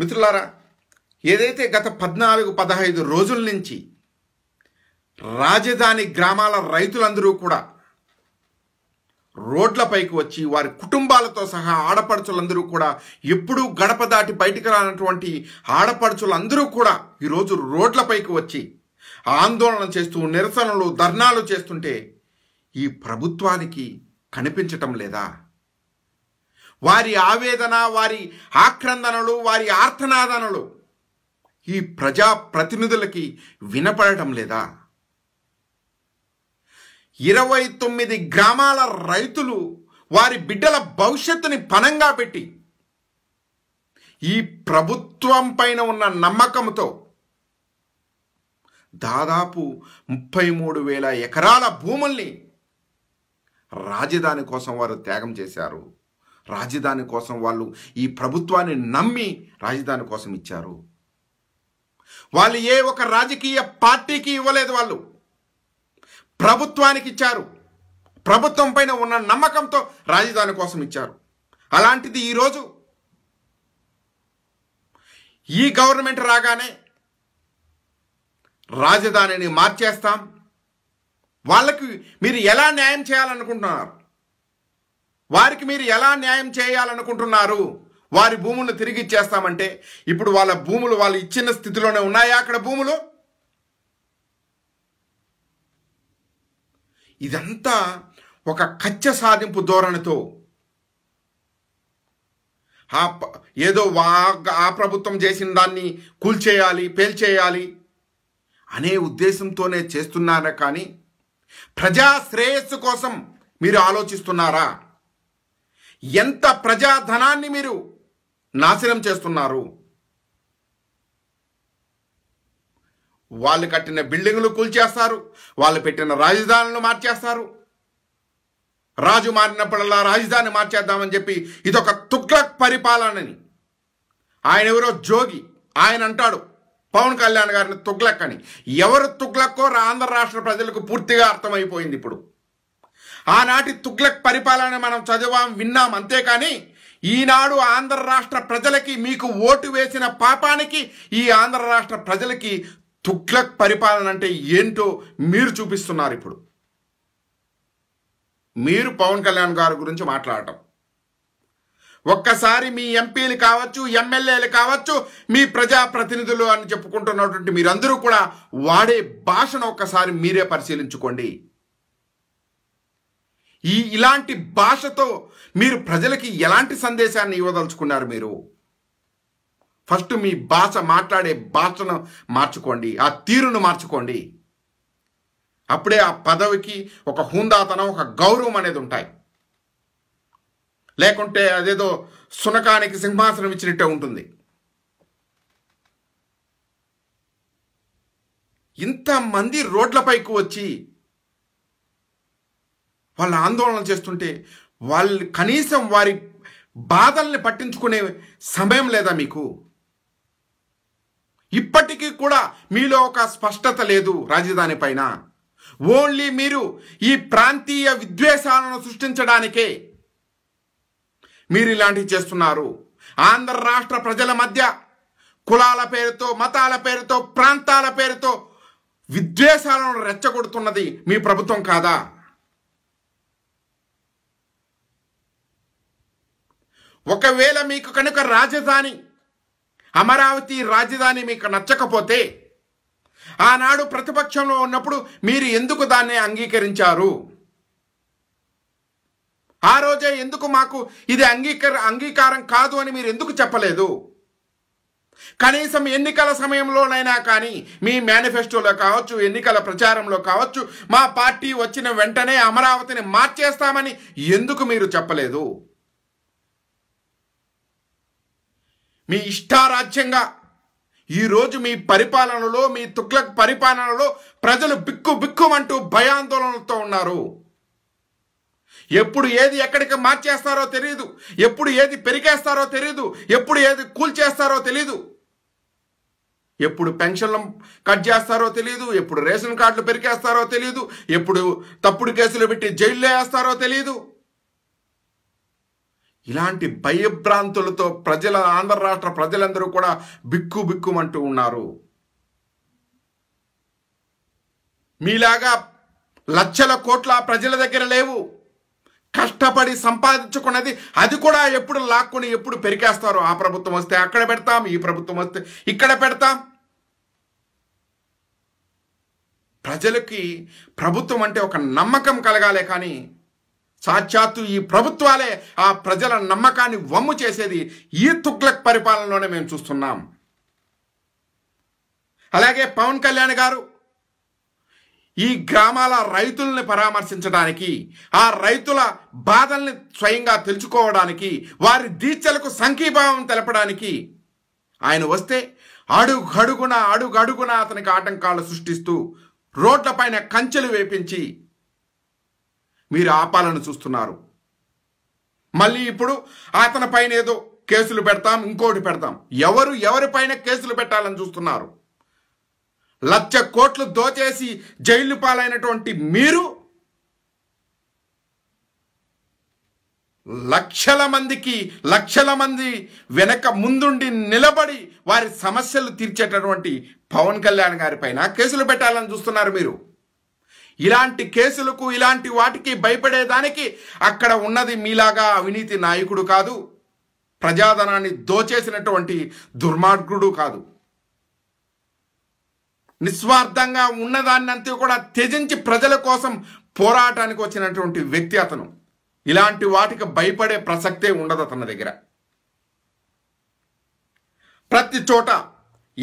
మిత్రులారా ఏదైతే గత పద్నాలుగు పదహైదు రోజుల నుంచి రాజధాని గ్రామాల రైతులందరూ కూడా రోడ్లపైకి వచ్చి వారి కుటుంబాలతో సహా ఆడపడుచులందరూ కూడా ఎప్పుడూ గడప దాటి బయటికి రానటువంటి ఆడపడుచులందరూ కూడా ఈరోజు రోడ్లపైకి వచ్చి ఆందోళన చేస్తూ నిరసనలు ధర్నాలు చేస్తుంటే ఈ ప్రభుత్వానికి కనిపించటం లేదా వారి ఆవేదన వారి ఆక్రందనలు వారి ఆర్తనాదనలు ఈ ప్రజా ప్రతినిధులకి వినపడటం లేదా ఇరవై తొమ్మిది గ్రామాల రైతులు వారి బిడ్డల భవిష్యత్తుని పనంగా పెట్టి ఈ ప్రభుత్వం పైన ఉన్న నమ్మకంతో దాదాపు ముప్పై మూడు వేల ఎకరాల భూముల్ని రాజధాని కోసం వారు త్యాగం చేశారు రాజధాని కోసం వాళ్ళు ఈ ప్రభుత్వాన్ని నమ్మి రాజధాని కోసం ఇచ్చారు వాళ్ళు ఏ ఒక రాజకీయ పార్టీకి ఇవ్వలేదు వాళ్ళు ప్రభుత్వానికి ఇచ్చారు ప్రభుత్వం పైన ఉన్న నమ్మకంతో రాజధాని కోసం ఇచ్చారు అలాంటిది ఈరోజు ఈ గవర్నమెంట్ రాగానే రాజధానిని మార్చేస్తాం వాళ్ళకి మీరు ఎలా న్యాయం చేయాలనుకుంటున్నారు వారికి మీరు ఎలా న్యాయం చేయాలనుకుంటున్నారు వారి భూములను తిరిగి ఇచ్చేస్తామంటే ఇప్పుడు వాళ్ళ భూములు వాళ్ళు ఇచ్చిన స్థితిలోనే ఉన్నాయా అక్కడ భూములు ఇదంతా ఒక కచ్చ సాధింపు ధోరణితో ఆ ఏదో వా ఆ ప్రభుత్వం చేసిన దాన్ని కూల్చేయాలి పేల్చేయాలి అనే ఉద్దేశంతోనే చేస్తున్నారా కానీ ప్రజా శ్రేయస్సు కోసం మీరు ఆలోచిస్తున్నారా ఎంత ప్రజాధనాన్ని మీరు నాశనం చేస్తున్నారు వాళ్ళు కట్టిన బిల్డింగ్లు కూల్చేస్తారు వాళ్ళు పెట్టిన రాజధానులు మార్చేస్తారు రాజు మారినప్పుడల్లా రాజధాని మార్చేద్దామని చెప్పి ఇదొక తుక్లక్ పరిపాలనని ఆయన ఎవరో జోగి ఆయన అంటాడు పవన్ కళ్యాణ్ గారిని తుగ్లక్ అని ఎవరు తుగ్లక్కో ఆంధ్ర రాష్ట్ర ప్రజలకు పూర్తిగా అర్థమైపోయింది ఇప్పుడు ఆనాటి తుగ్లక్ పరిపాలన మనం చదివాం విన్నాం అంతేకాని ఈనాడు ఆంధ్ర రాష్ట్ర ప్రజలకి మీకు ఓటు వేసిన పాపానికి ఈ ఆంధ్ర రాష్ట్ర ప్రజలకి తుగ్లక్ పరిపాలన అంటే ఏంటో మీరు చూపిస్తున్నారు ఇప్పుడు మీరు పవన్ కళ్యాణ్ గారి గురించి మాట్లాడటం ఒక్కసారి మీ ఎంపీలు కావచ్చు ఎమ్మెల్యేలు కావచ్చు మీ ప్రజాప్రతినిధులు అని చెప్పుకుంటున్నటువంటి మీరందరూ కూడా వాడే భాషను ఒక్కసారి మీరే పరిశీలించుకోండి ఈ ఇలాంటి భాషతో మీరు ప్రజలకి ఎలాంటి సందేశాన్ని ఇవ్వదలుచుకున్నారు మీరు ఫస్ట్ మీ భాష మాట్లాడే భాషను మార్చుకోండి ఆ తీరును మార్చుకోండి అప్పుడే ఆ పదవికి ఒక హుందాతనం ఒక గౌరవం అనేది ఉంటాయి లేకుంటే అదేదో సునకానికి సింహాసనం ఇచ్చినట్టే ఉంటుంది ఇంతమంది రోడ్లపైకి వచ్చి వాళ్ళ ఆందోళన చేస్తుంటే వాళ్ళు కనీసం వారి బాధల్ని పట్టించుకునే సమయం లేదా మీకు ఇప్పటికీ కూడా మీలో ఒక స్పష్టత లేదు రాజధాని పైన ఓన్లీ మీరు ఈ ప్రాంతీయ విద్వేషాలను సృష్టించడానికే మీరు ఇలాంటివి చేస్తున్నారు ఆంధ్ర రాష్ట్ర ప్రజల మధ్య కులాల పేరుతో మతాల పేరుతో ప్రాంతాల పేరుతో విద్వేషాలను రెచ్చగొడుతున్నది మీ ప్రభుత్వం కాదా ఒకవేళ మీకు కనుక రాజధాని అమరావతి రాజధాని మీకు నచ్చకపోతే ఆనాడు ప్రతిపక్షంలో ఉన్నప్పుడు మీరు ఎందుకు దాన్ని అంగీకరించారు ఆ రోజే ఎందుకు మాకు ఇది అంగీకార అంగీకారం కాదు అని మీరు ఎందుకు చెప్పలేదు కనీసం ఎన్నికల సమయంలోనైనా కానీ మీ మేనిఫెస్టోలో కావచ్చు ఎన్నికల ప్రచారంలో కావచ్చు మా పార్టీ వచ్చిన వెంటనే అమరావతిని మార్చేస్తామని ఎందుకు మీరు చెప్పలేదు మీ ఇష్టారాజ్యంగా ఈరోజు మీ పరిపాలనలో మీ తుక్లక్ పరిపాలనలో ప్రజలు బిక్కు బిక్కుమంటూ భయాందోళనలతో ఉన్నారు ఎప్పుడు ఏది ఎక్కడికి మార్చేస్తారో తెలియదు ఎప్పుడు ఏది పెరిగేస్తారో తెలియదు ఎప్పుడు ఏది కూల్చేస్తారో తెలియదు ఎప్పుడు పెన్షన్లు కట్ చేస్తారో తెలియదు ఎప్పుడు రేషన్ కార్డులు పెరికేస్తారో తెలియదు ఎప్పుడు తప్పుడు కేసులు పెట్టి జైల్లో వేస్తారో తెలియదు ఇలాంటి భయభ్రాంతులతో ప్రజల ఆంధ్ర రాష్ట్ర ప్రజలందరూ కూడా బిక్కు బిక్కుమంటూ ఉన్నారు మీలాగా లక్షల కోట్ల ప్రజల దగ్గర లేవు కష్టపడి సంపాదించుకున్నది అది కూడా ఎప్పుడు లాక్కుని ఎప్పుడు పెరికేస్తారు ఆ ప్రభుత్వం వస్తే అక్కడ పెడతాం ఈ ప్రభుత్వం వస్తే ఇక్కడ పెడతాం ప్రజలకి ప్రభుత్వం అంటే ఒక నమ్మకం కలగాలి కానీ సాక్షాత్తు ఈ ప్రభుత్వాలే ఆ ప్రజల నమ్మకాన్ని వమ్ము చేసేది ఈ తుగ్లక్ పరిపాలనలోనే మేము చూస్తున్నాం అలాగే పవన్ కళ్యాణ్ గారు ఈ గ్రామాల రైతుల్ని పరామర్శించడానికి ఆ రైతుల బాధల్ని స్వయంగా తెలుసుకోవడానికి వారి దీక్షలకు సంఖీభావం తెలపడానికి ఆయన వస్తే అడుగడుగున అడుగడుగున అతనికి ఆటంకాలు సృష్టిస్తూ రోడ్లపైన కంచెలు వేపించి మీరు ఆపాలను చూస్తున్నారు మళ్ళీ ఇప్పుడు అతనిపైన ఏదో కేసులు పెడతాం ఇంకోటి పెడతాం ఎవరు ఎవరిపైన కేసులు పెట్టాలని చూస్తున్నారు లక్ష కోట్లు దోచేసి జైలు పాలైనటువంటి మీరు లక్షల మందికి లక్షల మంది వెనక ముందుండి నిలబడి వారి సమస్యలు తీర్చేటటువంటి పవన్ కళ్యాణ్ గారి పైన కేసులు పెట్టాలని చూస్తున్నారు మీరు ఇలాంటి కేసులకు ఇలాంటి వాటికి భయపడేదానికి అక్కడ ఉన్నది మీలాగా అవినీతి నాయకుడు కాదు ప్రజాధనాన్ని దోచేసినటువంటి దుర్మార్గుడు కాదు నిస్వార్థంగా ఉన్నదాన్నంతా కూడా త్యజించి ప్రజల కోసం పోరాటానికి వచ్చినటువంటి వ్యక్తి అతను ఇలాంటి వాటికి భయపడే ప్రసక్తే ఉండదు అతని దగ్గర ప్రతి చోట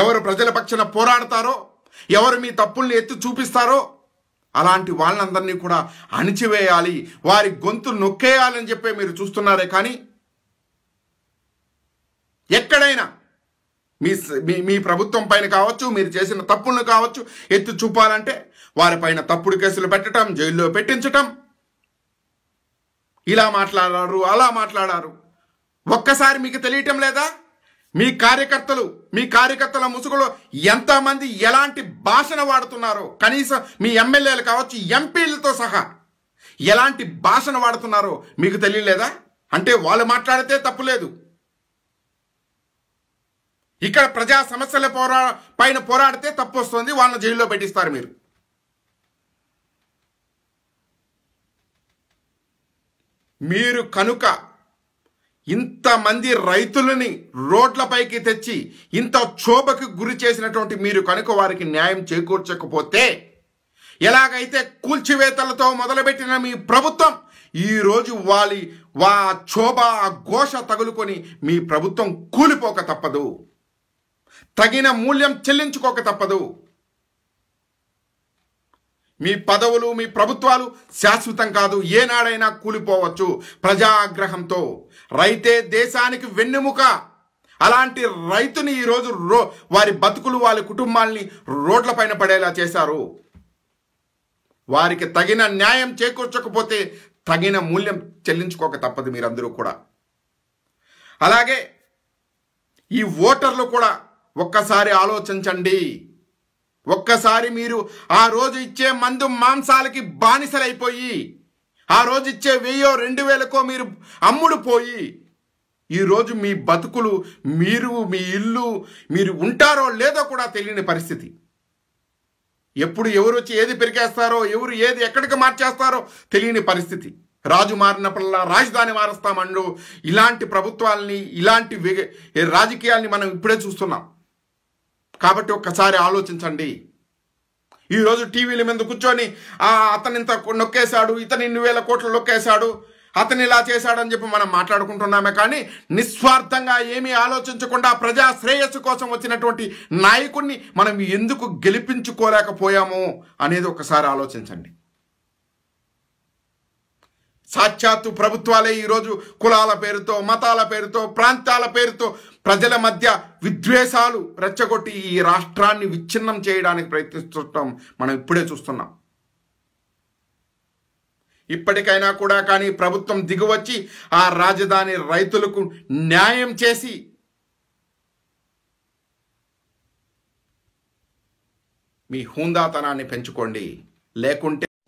ఎవరు ప్రజల పక్షన పోరాడతారో ఎవరు మీ తప్పుల్ని ఎత్తి చూపిస్తారో అలాంటి వాళ్ళందరినీ కూడా అణిచివేయాలి వారి గొంతు నొక్కేయాలని చెప్పే మీరు చూస్తున్నారే కానీ ఎక్కడైనా మీ మీ ప్రభుత్వం పైన కావచ్చు మీరు చేసిన తప్పులను కావచ్చు ఎత్తి చూపాలంటే వారిపైన తప్పుడు కేసులు పెట్టడం జైల్లో పెట్టించటం ఇలా మాట్లాడారు అలా మాట్లాడారు ఒక్కసారి మీకు తెలియటం లేదా మీ కార్యకర్తలు మీ కార్యకర్తల ముసుగులో ఎంతమంది ఎలాంటి భాషను వాడుతున్నారో కనీసం మీ ఎమ్మెల్యేలు కావచ్చు ఎంపీలతో సహా ఎలాంటి భాషను వాడుతున్నారో మీకు తెలియలేదా అంటే వాళ్ళు మాట్లాడితే తప్పులేదు ఇక్కడ ప్రజా సమస్యల పోరా పైన పోరాడితే తప్పు వస్తుంది వాళ్ళని జైల్లో పెట్టిస్తారు మీరు మీరు కనుక ఇంతమంది రైతులని రోడ్లపైకి తెచ్చి ఇంత క్షోభకు గురి చేసినటువంటి మీరు కనుక వారికి న్యాయం చేకూర్చకపోతే ఎలాగైతే కూల్చివేతలతో మొదలుపెట్టిన మీ ప్రభుత్వం ఈరోజు వాలి వా క్షోభ ఆ ఘోష తగులుకొని మీ ప్రభుత్వం కూలిపోక తప్పదు తగిన మూల్యం చెల్లించుకోక తప్పదు మీ పదవులు మీ ప్రభుత్వాలు శాశ్వతం కాదు ఏనాడైనా కూలిపోవచ్చు ప్రజాగ్రహంతో రైతే దేశానికి వెన్నెముక అలాంటి రైతుని ఈరోజు రో వారి బతుకులు వారి కుటుంబాల్ని రోడ్లపైన పడేలా చేశారు వారికి తగిన న్యాయం చేకూర్చకపోతే తగిన మూల్యం చెల్లించుకోక తప్పదు మీరందరూ కూడా అలాగే ఈ ఓటర్లు కూడా ఒక్కసారి ఆలోచించండి ఒక్కసారి మీరు ఆ రోజు ఇచ్చే మందు మాంసాలకి బానిసలైపోయి ఆ రోజు ఇచ్చే వెయ్యో రెండు వేలకో మీరు అమ్ముడు పోయి ఈరోజు మీ బతుకులు మీరు మీ ఇల్లు మీరు ఉంటారో లేదో కూడా తెలియని పరిస్థితి ఎప్పుడు ఎవరు వచ్చి ఏది పెరిగేస్తారో ఎవరు ఏది ఎక్కడికి మార్చేస్తారో తెలియని పరిస్థితి రాజు మారినప్పుడల్లా రాజధాని మారుస్తామండు ఇలాంటి ప్రభుత్వాలని ఇలాంటి రాజకీయాల్ని మనం ఇప్పుడే చూస్తున్నాం కాబట్టి ఒక్కసారి ఆలోచించండి ఈరోజు టీవీల మీద కూర్చొని అతను ఇంత నొక్కేశాడు ఇతను ఇన్ని వేల కోట్లు నొక్కేశాడు అతను ఇలా చేశాడని చెప్పి మనం మాట్లాడుకుంటున్నామే కానీ నిస్వార్థంగా ఏమీ ఆలోచించకుండా ప్రజా శ్రేయస్సు కోసం వచ్చినటువంటి నాయకుడిని మనం ఎందుకు గెలిపించుకోలేకపోయాము అనేది ఒకసారి ఆలోచించండి సాక్షాత్తు ప్రభుత్వాలే ఈరోజు కులాల పేరుతో మతాల పేరుతో ప్రాంతాల పేరుతో ప్రజల మధ్య విద్వేషాలు రెచ్చగొట్టి ఈ రాష్ట్రాన్ని విచ్ఛిన్నం చేయడానికి ప్రయత్నిస్తుండం మనం ఇప్పుడే చూస్తున్నాం ఇప్పటికైనా కూడా కానీ ప్రభుత్వం దిగువచ్చి ఆ రాజధాని రైతులకు న్యాయం చేసి మీ హూందాతనాన్ని పెంచుకోండి లేకుంటే